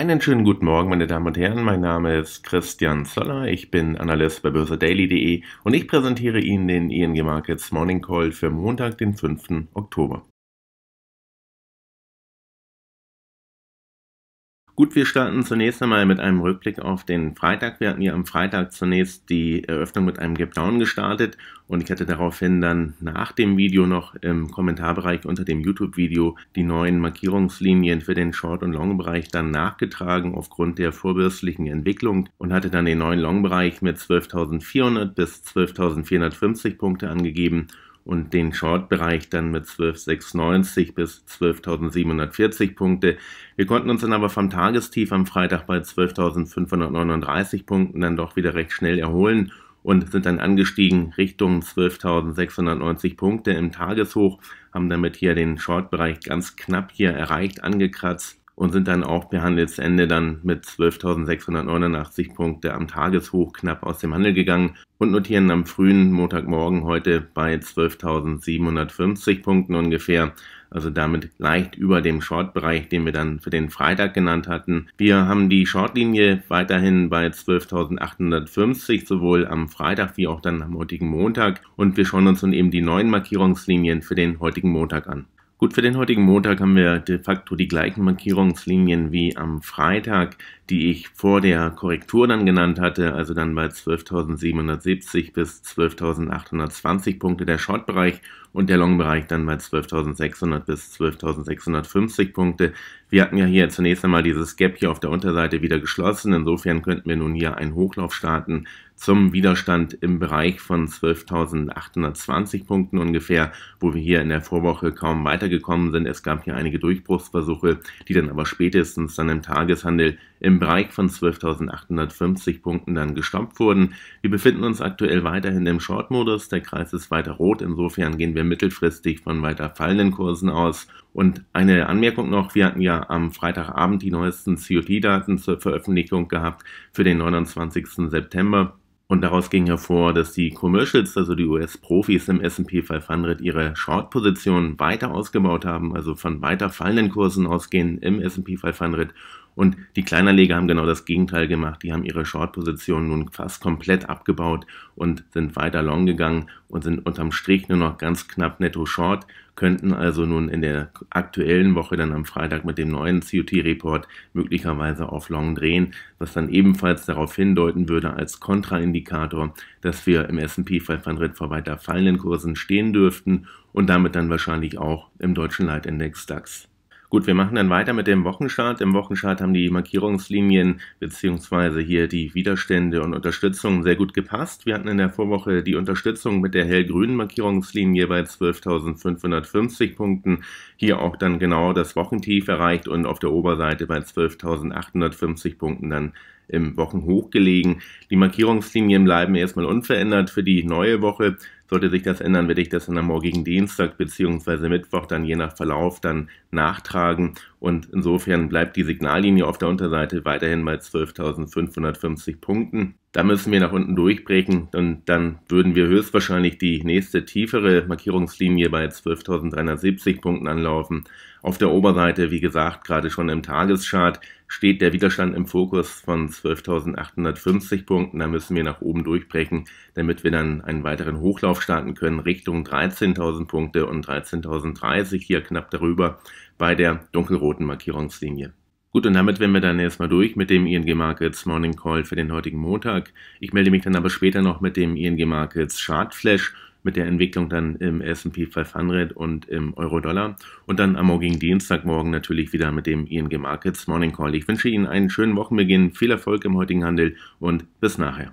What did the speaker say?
Einen schönen guten Morgen, meine Damen und Herren. Mein Name ist Christian Zöller. Ich bin Analyst bei börsedaily.de und ich präsentiere Ihnen den ING e Markets Morning Call für Montag, den 5. Oktober. Gut, wir starten zunächst einmal mit einem Rückblick auf den Freitag. Wir hatten ja am Freitag zunächst die Eröffnung mit einem Gap Down gestartet und ich hatte daraufhin dann nach dem Video noch im Kommentarbereich unter dem YouTube-Video die neuen Markierungslinien für den Short- und Long-Bereich dann nachgetragen aufgrund der vorbürstlichen Entwicklung und hatte dann den neuen Long-Bereich mit 12.400 bis 12.450 Punkte angegeben und den Short-Bereich dann mit 12.690 bis 12.740 Punkte. Wir konnten uns dann aber vom Tagestief am Freitag bei 12.539 Punkten dann doch wieder recht schnell erholen und sind dann angestiegen Richtung 12.690 Punkte im Tageshoch, haben damit hier den Short-Bereich ganz knapp hier erreicht, angekratzt und sind dann auch per Handelsende dann mit 12.689 Punkte am Tageshoch knapp aus dem Handel gegangen und notieren am frühen Montagmorgen heute bei 12.750 Punkten ungefähr. Also damit leicht über dem Short-Bereich, den wir dann für den Freitag genannt hatten. Wir haben die Shortlinie weiterhin bei 12.850, sowohl am Freitag wie auch dann am heutigen Montag. Und wir schauen uns nun eben die neuen Markierungslinien für den heutigen Montag an. Gut, für den heutigen Montag haben wir de facto die gleichen Markierungslinien wie am Freitag die ich vor der Korrektur dann genannt hatte, also dann bei 12.770 bis 12.820 Punkte der Short-Bereich und der Long-Bereich dann bei 12.600 bis 12.650 Punkte. Wir hatten ja hier zunächst einmal dieses Gap hier auf der Unterseite wieder geschlossen. Insofern könnten wir nun hier einen Hochlauf starten zum Widerstand im Bereich von 12.820 Punkten ungefähr, wo wir hier in der Vorwoche kaum weitergekommen sind. Es gab hier einige Durchbruchsversuche, die dann aber spätestens dann im Tageshandel im Bereich von 12.850 Punkten dann gestoppt wurden. Wir befinden uns aktuell weiterhin im Short-Modus. Der Kreis ist weiter rot. Insofern gehen wir mittelfristig von weiter fallenden Kursen aus. Und eine Anmerkung noch, wir hatten ja am Freitagabend die neuesten COD-Daten zur Veröffentlichung gehabt für den 29. September. Und daraus ging hervor, dass die Commercials, also die US-Profis im SP 500, ihre Short-Positionen weiter ausgebaut haben, also von weiter fallenden Kursen ausgehen im SP 500 und die Kleinanleger haben genau das Gegenteil gemacht. Die haben ihre Short-Position nun fast komplett abgebaut und sind weiter long gegangen und sind unterm Strich nur noch ganz knapp netto short, könnten also nun in der aktuellen Woche dann am Freitag mit dem neuen COT-Report möglicherweise auf long drehen, was dann ebenfalls darauf hindeuten würde als Kontraindikator, dass wir im S&P 500 vor weiter fallenden Kursen stehen dürften und damit dann wahrscheinlich auch im deutschen Leitindex DAX. Gut, wir machen dann weiter mit dem Wochenchart. Im Wochenchart haben die Markierungslinien beziehungsweise hier die Widerstände und Unterstützung sehr gut gepasst. Wir hatten in der Vorwoche die Unterstützung mit der hellgrünen Markierungslinie bei 12.550 Punkten. Hier auch dann genau das Wochentief erreicht und auf der Oberseite bei 12.850 Punkten dann im Wochenhoch gelegen. Die Markierungslinien bleiben erstmal unverändert für die neue Woche. Sollte sich das ändern, werde ich das dann am morgigen Dienstag bzw. Mittwoch dann je nach Verlauf dann nachtragen. Und insofern bleibt die Signallinie auf der Unterseite weiterhin bei 12.550 Punkten. Da müssen wir nach unten durchbrechen und dann würden wir höchstwahrscheinlich die nächste tiefere Markierungslinie bei 12.370 Punkten anlaufen. Auf der Oberseite, wie gesagt, gerade schon im Tageschart steht der Widerstand im Fokus von 12.850 Punkten. Da müssen wir nach oben durchbrechen, damit wir dann einen weiteren Hochlauf starten können Richtung 13.000 Punkte und 13.030 hier knapp darüber bei der dunkelroten Markierungslinie. Gut, und damit werden wir dann erstmal durch mit dem ING Markets Morning Call für den heutigen Montag. Ich melde mich dann aber später noch mit dem ING Markets Chart Flash mit der Entwicklung dann im S&P 500 und im Euro-Dollar und dann am morgigen Dienstagmorgen natürlich wieder mit dem ING Markets Morning Call. Ich wünsche Ihnen einen schönen Wochenbeginn, viel Erfolg im heutigen Handel und bis nachher.